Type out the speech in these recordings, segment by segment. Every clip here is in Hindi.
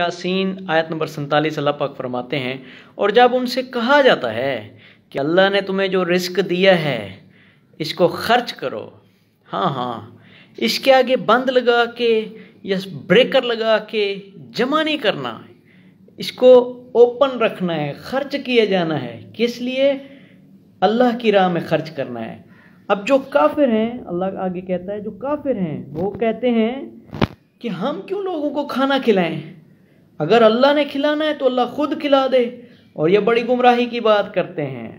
यासीन आयत नंबर सैंतालीस अल्लाह पाक फरमाते हैं और जब उनसे कहा जाता है कि अल्लाह ने तुम्हें जो रिस्क दिया है इसको खर्च करो हाँ हाँ इसके आगे बंद लगा के या ब्रेकर लगा के जमा नहीं करना इसको ओपन रखना है खर्च किया जाना है किस लिए अल्लाह की राह में खर्च करना है अब जो काफिर हैं अल्लाह आगे कहता है जो काफिर हैं वो कहते हैं कि हम क्यों लोगों को खाना खिलाएं अगर अल्लाह ने खिलाना है तो अल्लाह खुद खिला दे और यह बड़ी गुमराही की बात करते हैं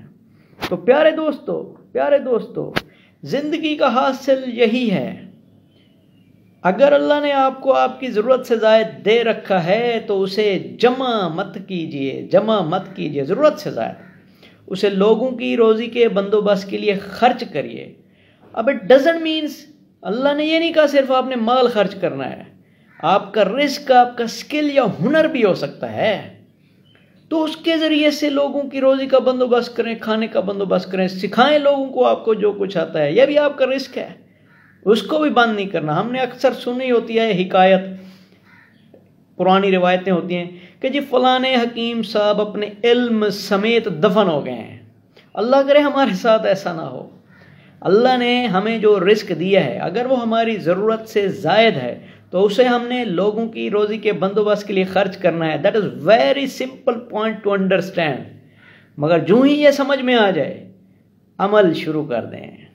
तो प्यारे दोस्तों प्यारे दोस्तों ज़िंदगी का हासिल यही है अगर अल्लाह ने आपको आपकी ज़रूरत से ज़ायद दे रखा है तो उसे जमा मत कीजिए जमा मत कीजिए ज़रूरत से ज़ायद उसे लोगों की रोज़ी के बंदोबस्त के लिए खर्च करिए अब इट डजेंट मीन्स अल्लाह ने यह नहीं कहा सिर्फ आपने माल खर्च करना है आपका रिस्क आपका स्किल या हुनर भी हो सकता है तो उसके ज़रिए से लोगों की रोज़ी का बंदोबस्त करें खाने का बंदोबस्त करें सिखाएं लोगों को आपको जो कुछ आता है यह भी आपका रिस्क है उसको भी बंद नहीं करना हमने अक्सर सुनी होती है हिकायत पुरानी रिवायतें होती हैं कि जी फलाने हकीम साहब अपने इल्म समेत दफन हो गए हैं अल्लाह करे हमारे साथ ऐसा ना हो अल्लाह ने हमें जो रिस्क दिया है अगर वो हमारी ज़रूरत से जायद है तो उसे हमने लोगों की रोज़ी के बंदोबस्त के लिए खर्च करना है that is very simple point to understand मगर जो ही ये समझ में आ जाए अमल शुरू कर दें